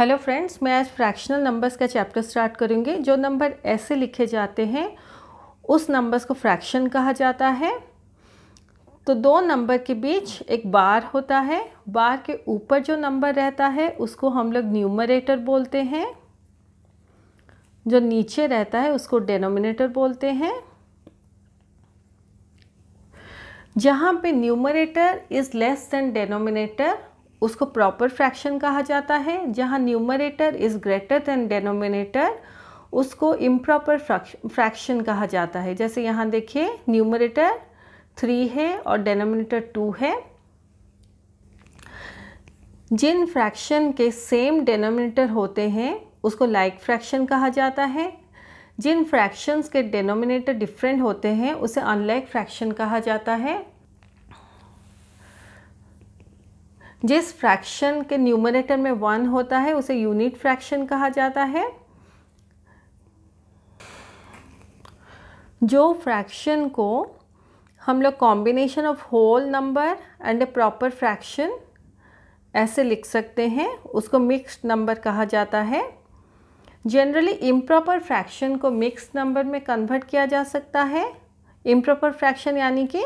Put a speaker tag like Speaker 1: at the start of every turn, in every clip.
Speaker 1: hello friends मैं आज fractional numbers का चैप्टर स्टार्ट करूँगी जो नंबर ऐसे लिखे जाते हैं उस नंबर्स को फ्रैक्शन कहा जाता है तो दो नंबर के बीच एक बार होता है बार के ऊपर जो नंबर रहता है उसको हम लोग न्यूमरेटर बोलते हैं जो नीचे रहता है उसको डेनोमिनेटर बोलते हैं जहाँ पे numerator is less than denominator उसको प्रॉपर फ्रैक्शन कहा जाता है जहाँ numerator is greater than denominator उसको इम्प्रॉपर फ्रैक्शन कहा जाता है जैसे यहाँ देखिए न्यूमरेटर थ्री है और डेनोमिनेटर टू है जिन फ्रैक्शन के सेम डेनोमिनेटर होते हैं उसको लाइक like फ्रैक्शन कहा जाता है जिन फ्रैक्शंस के डेनोमिनेटर डिफरेंट होते हैं उसे अनलाइक फ्रैक्शन कहा जाता है जिस फ्रैक्शन के न्यूमरेटर में वन होता है उसे यूनिट फ्रैक्शन कहा जाता है जो फ्रैक्शन को हम लोग combination of whole number and a proper fraction ऐसे लिख सकते हैं उसको मिक्स्ड नंबर कहा जाता है जनरली इम्प्रॉपर फ्रैक्शन को मिक्स नंबर में कन्वर्ट किया जा सकता है इम्प्रॉपर फ्रैक्शन यानी कि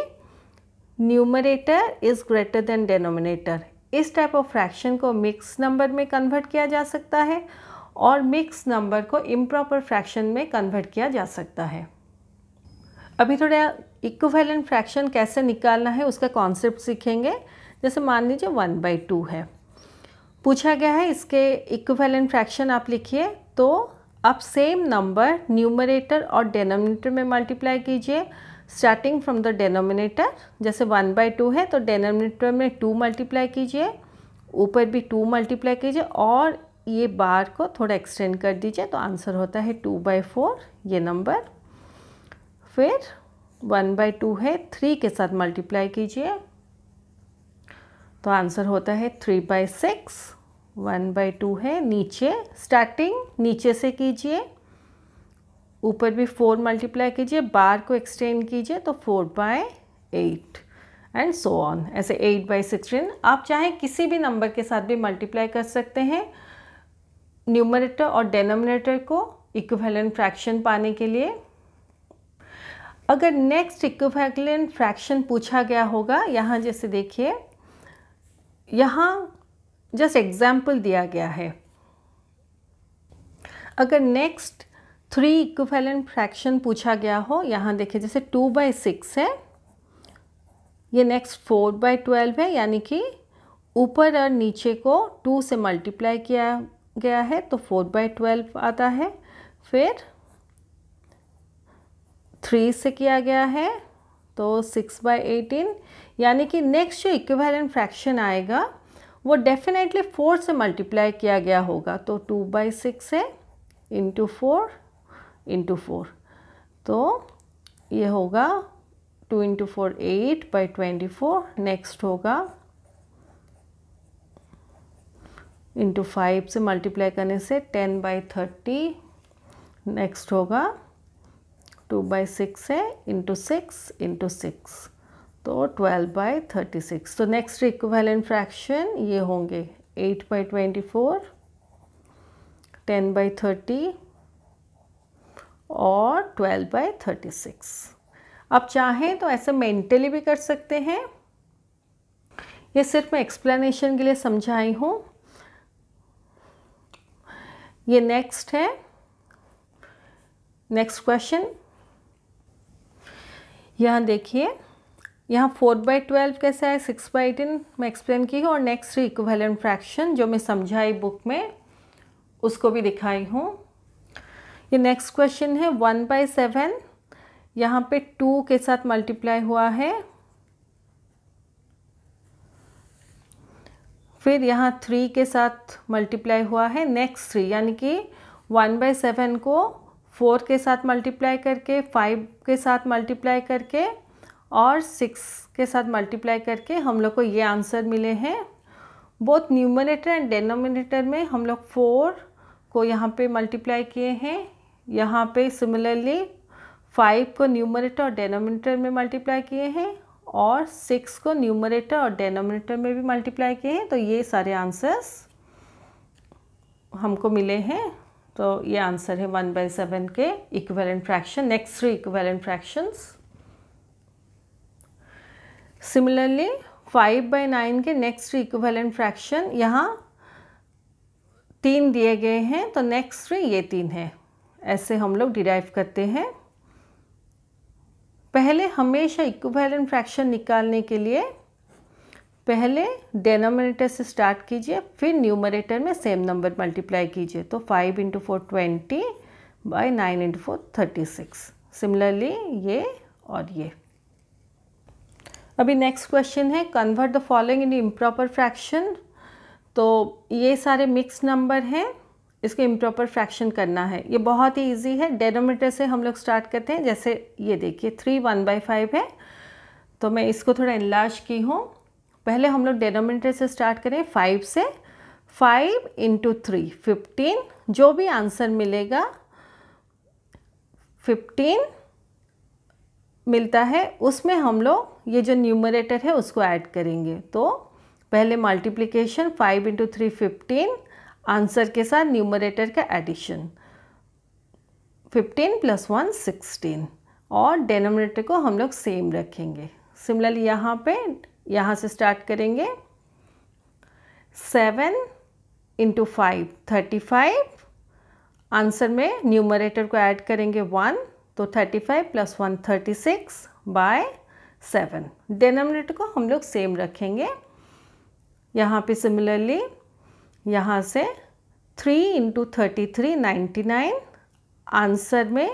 Speaker 1: numerator is greater than denominator इस टाइप ऑफ फ्रैक्शन को मिक्स नंबर में कन्वर्ट किया जा सकता है और मिक्स नंबर को इम्प्रॉपर फ्रैक्शन में कन्वर्ट किया जा सकता है अभी थोड़ा इक्वैलेंट फ्रैक्शन कैसे निकालना है उसका कॉन्सेप्ट सीखेंगे जैसे मान लीजिए वन बाई टू है पूछा गया है इसके इक्वैलेंट फ्रैक्शन आप लिखिए तो आप सेम नंबर न्यूमरेटर और डेनोमिनेटर में मल्टीप्लाई कीजिए स्टार्टिंग फ्रॉम द डेनोमिनेटर जैसे वन बाई टू है तो डेनोमिनेटर में टू मल्टीप्लाई कीजिए ऊपर भी टू मल्टीप्लाई कीजिए और ये बार को थोड़ा एक्सटेंड कर दीजिए तो आंसर होता है टू बाई फोर ये नंबर फिर वन बाई टू है थ्री के साथ मल्टीप्लाई कीजिए तो आंसर होता है three by six one by two है नीचे स्टार्टिंग नीचे से कीजिए ऊपर भी फोर मल्टीप्लाई कीजिए बार को एक्सटेंड कीजिए तो four by eight and so on ऐसे एट बाई सिक्सटीन आप चाहे किसी भी नंबर के साथ भी मल्टीप्लाई कर सकते हैं न्यूमरेटर और डेनोमिनेटर को इक्विवेलेंट फ्रैक्शन पाने के लिए अगर नेक्स्ट इक्विवेलेंट फ्रैक्शन पूछा गया होगा यहाँ जैसे देखिए यहाँ जस्ट एग्जाम्पल दिया गया है अगर नेक्स्ट थ्री इक्वेलन फ्रैक्शन पूछा गया हो यहाँ देखिए जैसे टू बाई सिक्स है ये नेक्स्ट फोर बाई ट्वेल्व है यानी कि ऊपर और नीचे को टू से मल्टीप्लाई किया गया है तो फोर बाई ट्वेल्व आता है फिर थ्री से किया गया है तो सिक्स बाई एटीन यानी कि नेक्स्ट जो इक्वेलन फ्रैक्शन आएगा वो डेफिनेटली फोर से मल्टीप्लाई किया गया होगा तो टू बाई सिक्स है इंटू फोर इंटू फोर तो ये होगा two into four eight by twenty four next होगा इंटू फाइव से मल्टीप्लाई करने से टेन बाई थर्टी नेक्स्ट होगा टू बाई सिक्स है इंटू सिक्स इंटू सिक्स तो ट्वेल्व बाई थर्टी सिक्स तो नेक्स्ट इक्वेलेंट फ्रैक्शन ये होंगे eight by twenty four ten by thirty और 12 बाय 36 आप चाहें तो ऐसे मेंटली भी कर सकते हैं ये सिर्फ मैं एक्सप्लेनेशन के लिए समझाई हूँ ये नेक्स्ट है नेक्स्ट क्वेश्चन यहाँ देखिए यहाँ फोर बाई ट्वेल्व कैसा है सिक्स बाई एटीन मैं एक्सप्लेन की हूँ और नेक्स्ट इक्वेलेंट फ्रैक्शन जो मैं समझाई बुक में उसको भी दिखाई हूँ ये नेक्स्ट क्वेश्चन है वन बाई सेवन यहाँ पे टू के साथ मल्टीप्लाई हुआ है फिर यहाँ थ्री के साथ मल्टीप्लाई हुआ है नेक्स्ट थ्री यानी कि वन बाई सेवन को फोर के साथ मल्टीप्लाई करके फाइव के साथ मल्टीप्लाई करके और सिक्स के साथ मल्टीप्लाई करके हम लोग को ये आंसर मिले हैं बहुत न्यूमिनेटर एंड डेनोमिनेटर में हम लोग फोर को यहाँ पे मल्टीप्लाई किए हैं यहाँ पे सिमिलरली फाइव को न्यूमरेटर और डेनोमिनेटर में मल्टीप्लाई किए हैं और सिक्स को न्यूमरेटर और डेनोमिनेटर में भी मल्टीप्लाई किए हैं तो ये सारे आंसर्स हमको मिले हैं तो ये आंसर है वन बाई सेवन के equivalent fraction next three equivalent fractions similarly five by nine के नेक्स्ट थ्री इक्वेलेंट फ्रैक्शन यहाँ तीन दिए गए हैं तो नेक्स्ट थ्री ये तीन है ऐसे हम लोग डिराइव करते हैं पहले हमेशा इक्विवेलेंट फ्रैक्शन निकालने के लिए पहले डेनोमिनेटर से स्टार्ट कीजिए फिर न्यूमरेटर में सेम नंबर मल्टीप्लाई कीजिए तो five into four twenty by nine into four thirty six similarly ये और ये अभी नेक्स्ट क्वेश्चन है convert the following in improper fraction तो ये सारे मिक्स नंबर हैं इसको इम्प्रॉपर फ्रैक्शन करना है ये बहुत ही ईजी है डेनोमीटर से हम लोग स्टार्ट करते हैं जैसे ये देखिए थ्री वन बाई फाइव है तो मैं इसको थोड़ा इलाज की हूँ पहले हम लोग डेनोमीटर से स्टार्ट करें फाइव से फाइव इंटू थ्री फिफ्टीन जो भी आंसर मिलेगा फिफ्टीन मिलता है उसमें हम लोग ये जो न्यूमरेटर है उसको ऐड करेंगे तो पहले multiplication five into three fifteen answer के साथ न्यूमरेटर का एडिशन 15 प्लस वन सिक्सटीन और डेनोमिनेटर को हम लोग सेम रखेंगे सिमिलरली यहाँ पे यहाँ से स्टार्ट करेंगे seven into five thirty five answer में न्यूमरेटर को ऐड करेंगे वन तो thirty five plus one thirty six by seven denominator को हम लोग सेम रखेंगे यहाँ पे सिमिलरली यहाँ से three into thirty three ninety nine answer में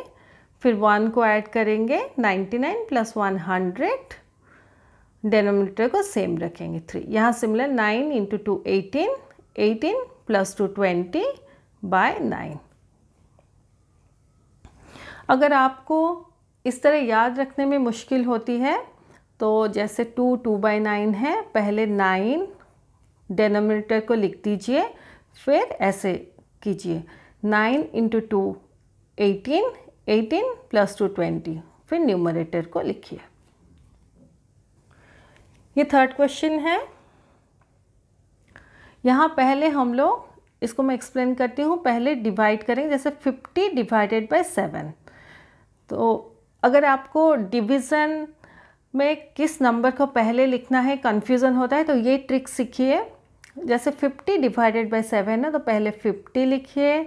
Speaker 1: फिर वन को ऐड करेंगे ninety nine plus one hundred denominator को सेम रखेंगे थ्री यहाँ similar nine into two eighteen eighteen plus two twenty by nine अगर आपको इस तरह याद रखने में मुश्किल होती है तो जैसे टू टू बाई नाइन है पहले नाइन डेनोमिनेटर को लिख दीजिए फिर ऐसे कीजिए nine into two eighteen eighteen plus two twenty फिर न्यूमरेटर को लिखिए ये थर्ड क्वेश्चन है यहाँ पहले हम लोग इसको मैं एक्सप्लेन करती हूँ पहले डिवाइड करेंगे जैसे फिफ्टी डिवाइडेड बाय सेवन तो अगर आपको डिवीज़न में किस नंबर को पहले लिखना है कन्फ्यूज़न होता है तो ये ट्रिक सीखिए जैसे 50 डिवाइडेड बाय सेवन है तो पहले 50 लिखिए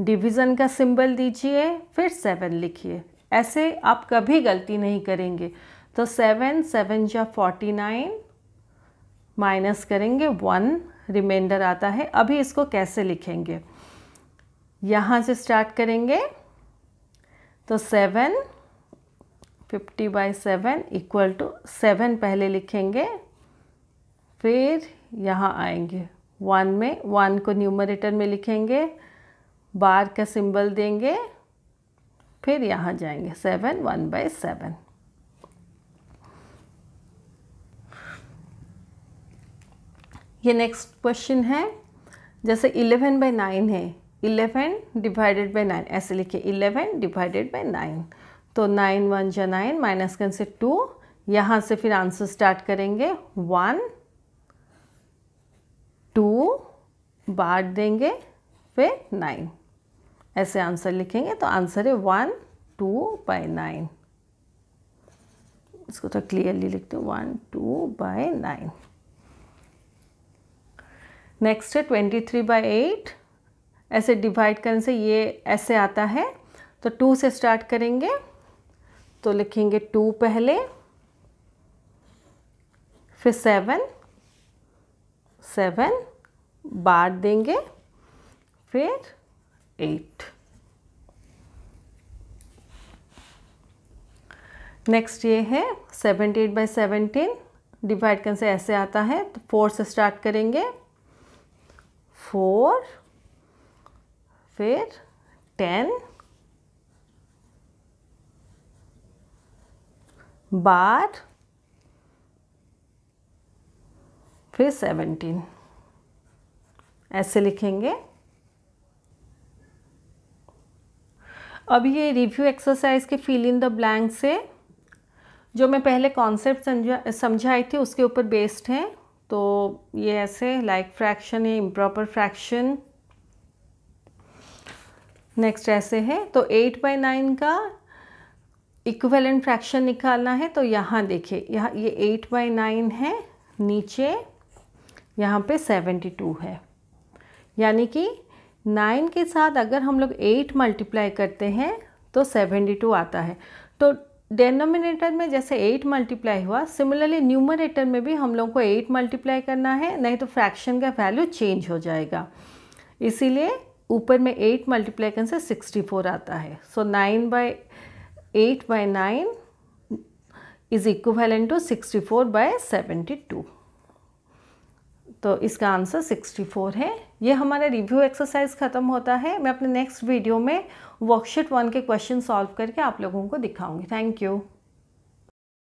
Speaker 1: डिवीज़न का सिंबल दीजिए फिर सेवन लिखिए ऐसे आप कभी गलती नहीं करेंगे तो सेवन सेवन या फोर्टी नाइन माइनस करेंगे वन रिमाइंडर आता है अभी इसको कैसे लिखेंगे यहाँ से स्टार्ट करेंगे तो seven fifty by seven equal to seven पहले लिखेंगे फिर यहाँ आएंगे वन में वन को न्यूमरेटर में लिखेंगे बार का सिंबल देंगे फिर यहाँ जाएंगे सेवन वन बाई सेवन ये नेक्स्ट क्वेश्चन है जैसे इलेवन बाई नाइन है इलेवन डिवाइडेड बाई नाइन ऐसे लिखिए इलेवन डिवाइडेड बाई नाइन तो नाइन वन या नाइन माइनस कैन से टू यहाँ से फिर आंसर स्टार्ट करेंगे वन टू बांट देंगे फिर नाइन ऐसे आंसर लिखेंगे तो आंसर है वन टू बाई नाइन इसको तो क्लियरली लिखते हैं one two by nine next है ट्वेंटी थ्री बाई एट ऐसे डिवाइड करने से ये ऐसे आता है तो टू से स्टार्ट करेंगे तो लिखेंगे टू पहले फिर सेवन सेवन बार देंगे फिर एट नेक्स्ट ये है seventy eight by seventeen divide करने से ऐसे आता है तो फोर से स्टार्ट करेंगे फोर फिर टेन बार फिर सेवनटीन ऐसे लिखेंगे अब ये रिव्यू एक्सरसाइज के फिल इन द ब्लैंक से जो मैं पहले कॉन्सेप्ट समझा समझाई थी उसके ऊपर बेस्ड हैं तो ये ऐसे लाइक फ्रैक्शन है इम्प्रॉपर फ्रैक्शन नेक्स्ट ऐसे है तो एट बाई नाइन का इक्वेलेंट फ्रैक्शन निकालना है तो यहाँ देखिए यहाँ ये एट बाई नाइन है नीचे यहाँ पे 72 है यानी कि 9 के साथ अगर हम लोग 8 मल्टीप्लाई करते हैं तो 72 आता है तो डेनोमिनेटर में जैसे 8 मल्टीप्लाई हुआ सिमिलरली न्यूमरेटर में भी हम लोग को 8 मल्टीप्लाई करना है नहीं तो फ्रैक्शन का वैल्यू चेंज हो जाएगा इसीलिए ऊपर में 8 मल्टीप्लाई करने से 64 आता है so nine by eight by nine is equivalent to sixty four by seventy two तो इसका आंसर 64 है ये हमारा रिव्यू एक्सरसाइज ख़त्म होता है मैं अपने नेक्स्ट वीडियो में वर्कशीट वन के क्वेश्चन सॉल्व करके आप लोगों को दिखाऊंगी थैंक यू